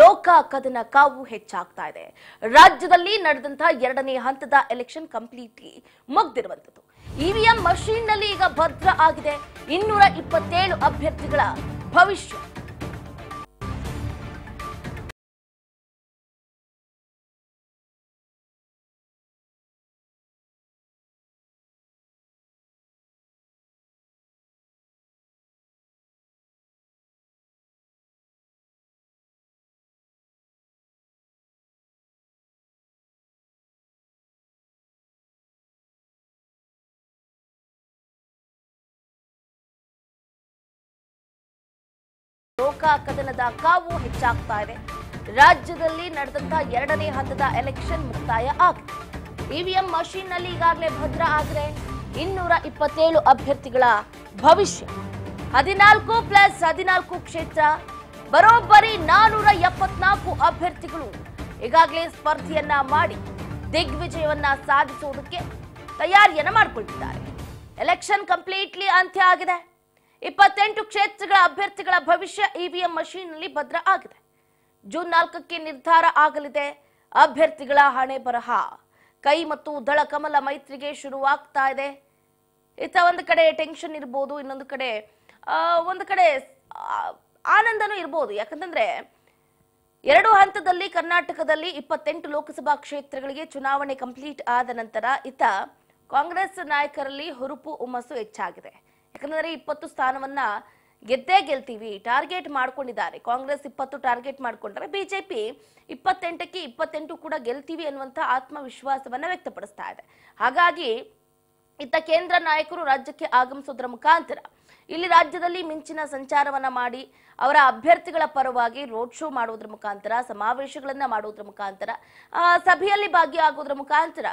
ಲೋಕ ಕದನ ಕಾವು ಹೆಚ್ಚಾಗ್ತಾ ಇದೆ ರಾಜ್ಯದಲ್ಲಿ ನಡೆದಂತಹ ಎರಡನೇ ಹಂತದ ಎಲೆಕ್ಷನ್ ಕಂಪ್ಲೀಟ್ಲಿ ಮುಗ್ದಿರುವಂತದ್ದು ಇವಿಎಂ ಮಷೀನ್ ನಲ್ಲಿ ಈಗ ಭದ್ರ ಆಗಿದೆ ಇನ್ನೂರ ಇಪ್ಪತ್ತೇಳು ಅಭ್ಯರ್ಥಿಗಳ ಭವಿಷ್ಯ ಪ್ರಮುಖ ಕದನದ ಕಾವು ಹೆಚ್ಚಾಗ್ತಾ ಇದೆ ರಾಜ್ಯದಲ್ಲಿ ನಡೆದಂತ ಎರಡನೇ ಹಂತದ ಎಲೆಕ್ಷನ್ ಮುಕ್ತಾಯ ಆಗಿದೆ ಇವಿಎಂ ಮಷೀನ್ ನಲ್ಲಿ ಈಗಾಗಲೇ ಭದ್ರ ಆದರೆ ಇನ್ನೂರ ಇಪ್ಪತ್ತೇಳು ಅಭ್ಯರ್ಥಿಗಳ ಭವಿಷ್ಯ ಹದಿನಾಲ್ಕು ಪ್ಲಸ್ ಹದಿನಾಲ್ಕು ಕ್ಷೇತ್ರ ಬರೋಬ್ಬರಿ ನಾನೂರ ಎಪ್ಪತ್ನಾಲ್ಕು ಅಭ್ಯರ್ಥಿಗಳು ಈಗಾಗಲೇ ಸ್ಪರ್ಧೆಯನ್ನ ಮಾಡಿ ದಿಗ್ವಿಜಯವನ್ನ ಸಾಧಿಸುವುದಕ್ಕೆ ತಯಾರಿಯನ್ನ ಮಾಡಿಕೊಳ್ತಿದ್ದಾರೆ ಎಲೆಕ್ಷನ್ ಕಂಪ್ಲೀಟ್ಲಿ ಅಂತ್ಯ ಆಗಿದೆ ಇಪ್ಪತ್ತೆಂಟು ಕ್ಷೇತ್ರಗಳ ಅಭ್ಯರ್ಥಿಗಳ ಭವಿಷ್ಯ ಇವಿಎಂ ನಲ್ಲಿ ಭದ್ರ ಆಗಿದೆ ಜೂನ್ ನಾಲ್ಕಕ್ಕೆ ನಿರ್ಧಾರ ಆಗಲಿದೆ ಅಭ್ಯರ್ಥಿಗಳ ಹಣೆ ಬರಹ ಕೈ ಮತ್ತು ದಳ ಕಮಲ ಮೈತ್ರಿಗೆ ಶುರುವಾಗ್ತಾ ಇದೆ ಇತ್ತ ಒಂದು ಕಡೆ ಟೆನ್ಷನ್ ಇರ್ಬೋದು ಇನ್ನೊಂದು ಕಡೆ ಒಂದು ಕಡೆ ಆನಂದನೂ ಇರ್ಬೋದು ಯಾಕಂತಂದ್ರೆ ಎರಡು ಹಂತದಲ್ಲಿ ಕರ್ನಾಟಕದಲ್ಲಿ ಇಪ್ಪತ್ತೆಂಟು ಲೋಕಸಭಾ ಕ್ಷೇತ್ರಗಳಿಗೆ ಚುನಾವಣೆ ಕಂಪ್ಲೀಟ್ ಆದ ನಂತರ ಇತ್ತ ಕಾಂಗ್ರೆಸ್ ನಾಯಕರಲ್ಲಿ ಹುರುಪು ಹುಮ್ಮಸ್ಸು ಹೆಚ್ಚಾಗಿದೆ ಯಾಕಂದ್ರೆ ಇಪ್ಪತ್ತು ಸ್ಥಾನವನ್ನ ಗೆದ್ದೇ ಗೆಲ್ತೀವಿ ಟಾರ್ಗೆಟ್ ಮಾಡ್ಕೊಂಡಿದ್ದಾರೆ ಕಾಂಗ್ರೆಸ್ ಇಪ್ಪತ್ತು ಟಾರ್ಗೆಟ್ ಮಾಡ್ಕೊಂಡ್ರೆ ಬಿಜೆಪಿ ಇಪ್ಪತ್ತೆಂಟಕ್ಕೆ ಇಪ್ಪತ್ತೆಂಟು ಕೂಡ ಗೆಲ್ತೀವಿ ಅನ್ನುವಂಥ ಆತ್ಮವಿಶ್ವಾಸವನ್ನ ವ್ಯಕ್ತಪಡಿಸ್ತಾ ಇದೆ ಹಾಗಾಗಿ ಇತ್ತ ಕೇಂದ್ರ ನಾಯಕರು ರಾಜ್ಯಕ್ಕೆ ಆಗಮಿಸೋದ್ರ ಮುಖಾಂತರ ಇಲ್ಲಿ ರಾಜ್ಯದಲ್ಲಿ ಮಿಂಚಿನ ಸಂಚಾರವನ್ನ ಮಾಡಿ ಅವರ ಅಭ್ಯರ್ಥಿಗಳ ಪರವಾಗಿ ರೋಡ್ ಶೋ ಮಾಡೋದ್ರ ಮುಖಾಂತರ ಸಮಾವೇಶಗಳನ್ನ ಮಾಡೋದ್ರ ಮುಖಾಂತರ ಸಭೆಯಲ್ಲಿ ಭಾಗಿಯಾಗೋದ್ರ ಮುಖಾಂತರ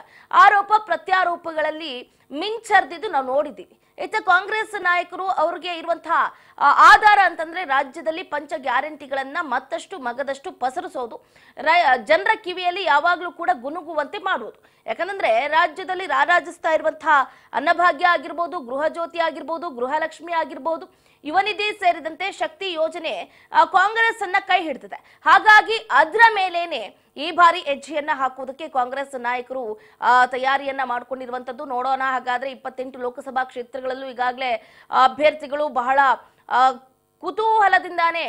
ಆರೋಪ ಪ್ರತ್ಯಾರೋಪಗಳಲ್ಲಿ ಮಿಂಚರ್ದಿದ್ದು ನಾವು ನೋಡಿದ್ದೀವಿ ಇತ್ತ ಕಾಂಗ್ರೆಸ್ ನಾಯಕರು ಅವ್ರಿಗೆ ಇರುವಂತಹ ಆಧಾರ ಅಂತಂದ್ರೆ ರಾಜ್ಯದಲ್ಲಿ ಪಂಚ ಗ್ಯಾರಂಟಿಗಳನ್ನ ಮತ್ತಷ್ಟು ಮಗದಷ್ಟು ಪಸರಿಸೋದು ಜನರ ಕಿವಿಯಲ್ಲಿ ಯಾವಾಗಲೂ ಕೂಡ ಗುನುಗುವಂತೆ ಮಾಡುವುದು ಯಾಕಂದ್ರೆ ರಾಜ್ಯದಲ್ಲಿ ರಾರಾಜಿಸ್ತಾ ಇರುವಂತಹ ಅನ್ನಭಾಗ್ಯ ಆಗಿರ್ಬೋದು ಗೃಹ ಜ್ಯೋತಿ ಆಗಿರ್ಬೋದು ಗೃಹಲಕ್ಷ್ಮಿ ಆಗಿರ್ಬೋದು ಯುವನಿಧಿ ಸೇರಿದಂತೆ ಶಕ್ತಿ ಯೋಜನೆ ಕಾಂಗ್ರೆಸ್ ಅನ್ನ ಕೈ ಹಿಡ್ತದೆ ಹಾಗಾಗಿ ಅದರ ಮೇಲೇನೆ ಈ ಬಾರಿ ಹೆಜ್ಜೆಯನ್ನ ಹಾಕುವುದಕ್ಕೆ ಕಾಂಗ್ರೆಸ್ ನಾಯಕರು ತಯಾರಿಯನ್ನ ಮಾಡಿಕೊಂಡಿರುವಂತದ್ದು ನೋಡೋಣ ಹಾಗಾದ್ರೆ ಇಪ್ಪತ್ತೆಂಟು ಲೋಕಸಭಾ ಕ್ಷೇತ್ರಗಳಲ್ಲೂ ಈಗಾಗಲೇ ಅಭ್ಯರ್ಥಿಗಳು ಬಹಳ ಕುತೂಹಲದಿಂದಾನೇ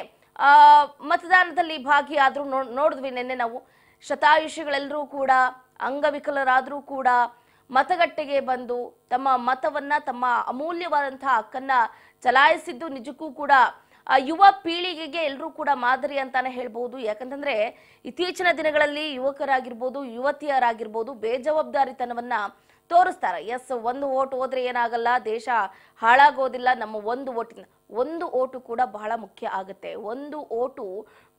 ಮತದಾನದಲ್ಲಿ ಭಾಗಿಯಾದರೂ ನೋಡಿದ್ವಿ ನಿನ್ನೆ ನಾವು ಶತಾಯುಷಿಗಳೆಲ್ಲರೂ ಕೂಡ ಅಂಗವಿಕಲರಾದರೂ ಕೂಡ ಮತಗಟ್ಟೆಗೆ ಬಂದು ತಮ್ಮ ಮತವನ್ನ ತಮ್ಮ ಅಮೂಲ್ಯವಾದಂತಹ ಹಕ್ಕನ್ನ ಚಲಾಯಿಸಿದ್ದು ನಿಜಕ್ಕೂ ಕೂಡ ಆ ಯುವ ಪೀಳಿಗೆಗೆ ಎಲ್ಲರೂ ಕೂಡ ಮಾದರಿ ಅಂತಾನೆ ಹೇಳ್ಬೋದು ಯಾಕಂತಂದ್ರೆ ಇತ್ತೀಚಿನ ದಿನಗಳಲ್ಲಿ ಯುವಕರಾಗಿರ್ಬೋದು ಯುವತಿಯರಾಗಿರ್ಬೋದು ಬೇಜವಾಬ್ದಾರಿತನವನ್ನ ತೋರಿಸ್ತಾರೆ ಎಸ್ ಒಂದು ಓಟ್ ಹೋದ್ರೆ ಏನಾಗಲ್ಲ ದೇಶ ಹಾಳಾಗೋದಿಲ್ಲ ನಮ್ಮ ಒಂದು ಓಟಿನ ಒಂದು ಓಟು ಕೂಡ ಬಹಳ ಮುಖ್ಯ ಆಗುತ್ತೆ ಒಂದು ಓಟು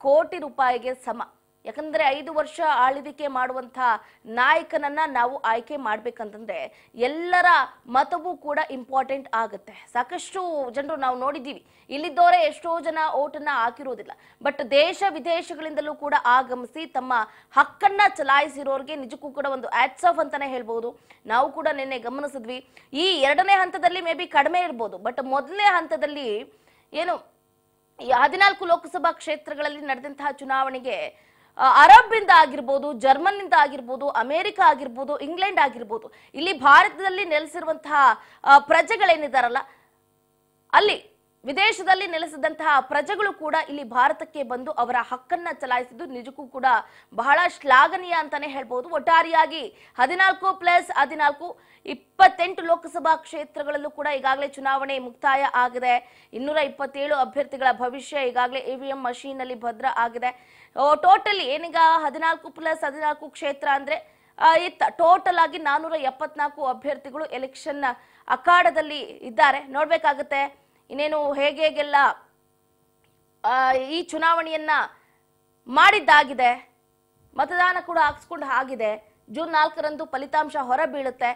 ಕೋಟಿ ರೂಪಾಯಿಗೆ ಸಮ ಯಾಕಂದ್ರೆ ಐದು ವರ್ಷ ಆಳ್ವಿಕೆ ಮಾಡುವಂತ ನಾಯಕನನ್ನ ನಾವು ಆಯ್ಕೆ ಮಾಡ್ಬೇಕಂತಂದ್ರೆ ಎಲ್ಲರ ಮತವೂ ಕೂಡ ಇಂಪಾರ್ಟೆಂಟ್ ಆಗುತ್ತೆ ಸಾಕಷ್ಟು ಜನರು ನಾವು ನೋಡಿದ್ದೀವಿ ಇಲ್ಲಿದ್ದವರೇ ಎಷ್ಟೋ ಜನ ಓಟನ್ನ ಹಾಕಿರೋದಿಲ್ಲ ಬಟ್ ದೇಶ ವಿದೇಶಗಳಿಂದಲೂ ಕೂಡ ಆಗಮಿಸಿ ತಮ್ಮ ಹಕ್ಕನ್ನ ಚಲಾಯಿಸಿರೋರಿಗೆ ನಿಜಕ್ಕೂ ಕೂಡ ಒಂದು ಆಟ್ಸ್ ಆಫ್ ಅಂತಾನೆ ಹೇಳ್ಬೋದು ನಾವು ಕೂಡ ನಿನ್ನೆ ಗಮನಿಸಿದ್ವಿ ಈ ಎರಡನೇ ಹಂತದಲ್ಲಿ ಮೇ ಬಿ ಕಡಿಮೆ ಇರ್ಬೋದು ಬಟ್ ಮೊದಲನೇ ಹಂತದಲ್ಲಿ ಏನು ಹದಿನಾಲ್ಕು ಲೋಕಸಭಾ ಕ್ಷೇತ್ರಗಳಲ್ಲಿ ನಡೆದಂತಹ ಚುನಾವಣೆಗೆ ಅರಬ್ ಆಗಿರ್ಬೋದು ಜರ್ಮನ್ ಆಗಿರ್ಬೋದು ಅಮೆರಿಕ ಆಗಿರ್ಬೋದು ಇಂಗ್ಲೆಂಡ್ ಆಗಿರ್ಬೋದು ಇಲ್ಲಿ ಭಾರತದಲ್ಲಿ ನೆಲೆಸಿರುವಂತಹ ಪ್ರಜೆಗಳೇನಿದಾರಲ್ಲ ಅಲ್ಲಿ ವಿದೇಶದಲ್ಲಿ ನೆಲೆಸಿದಂತಹ ಪ್ರಜೆಗಳು ಕೂಡ ಇಲ್ಲಿ ಭಾರತಕ್ಕೆ ಬಂದು ಅವರ ಹಕ್ಕನ್ನ ಚಲಾಯಿಸಿದ್ದು ನಿಜಕ್ಕೂ ಕೂಡ ಬಹಳ ಶ್ಲಾಘನೀಯ ಅಂತಾನೆ ಹೇಳ್ಬಹುದು ಒಟ್ಟಾರೆಯಾಗಿ ಹದಿನಾಲ್ಕು ಪ್ಲಸ್ ಹದಿನಾಲ್ಕು ಇಪ್ಪತ್ತೆಂಟು ಲೋಕಸಭಾ ಕ್ಷೇತ್ರಗಳಲ್ಲೂ ಕೂಡ ಈಗಾಗಲೇ ಚುನಾವಣೆ ಮುಕ್ತಾಯ ಆಗಿದೆ ಇನ್ನೂರ ಇಪ್ಪತ್ತೇಳು ಅಭ್ಯರ್ಥಿಗಳ ಭವಿಷ್ಯ ಈಗಾಗಲೇ ಇವಿಎಂ ಮಷೀನ್ ಅಲ್ಲಿ ಭದ್ರ ಆಗಿದೆ ಟೋಟಲಿ ಏನೀಗ ಹದಿನಾಲ್ಕು ಪ್ಲಸ್ ಹದಿನಾಲ್ಕು ಕ್ಷೇತ್ರ ಅಂದ್ರೆ ಇತ್ತ ಟೋಟಲ್ ಆಗಿ ನಾನೂರ ಎಪ್ಪತ್ನಾಲ್ಕು ಅಭ್ಯರ್ಥಿಗಳು ಎಲೆಕ್ಷನ್ ಅಖಾಡದಲ್ಲಿ ಇದ್ದಾರೆ ನೋಡ್ಬೇಕಾಗತ್ತೆ ಇನ್ನೇನು ಹೇಗೆ ಹೇಗೆಲ್ಲ ಈ ಚುನಾವಣೆಯನ್ನ ಮಾಡಿದ್ದಾಗಿದೆ ಮತದಾನ ಕೂಡ ಹಾಕ್ಸ್ಕೊಂಡು ಆಗಿದೆ ಜೂನ್ ನಾಲ್ಕರಂದು ಫಲಿತಾಂಶ ಹೊರಬೀಳುತ್ತೆ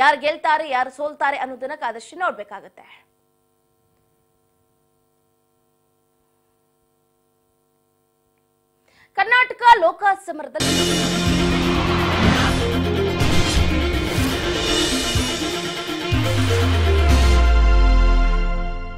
ಯಾರು ಗೆಲ್ತಾರೆ ಯಾರು ಸೋಲ್ತಾರೆ ಅನ್ನೋದನ್ನ ಕಾದಷ್ಟು ನೋಡ್ಬೇಕಾಗತ್ತೆ ಕರ್ನಾಟಕ ಲೋಕ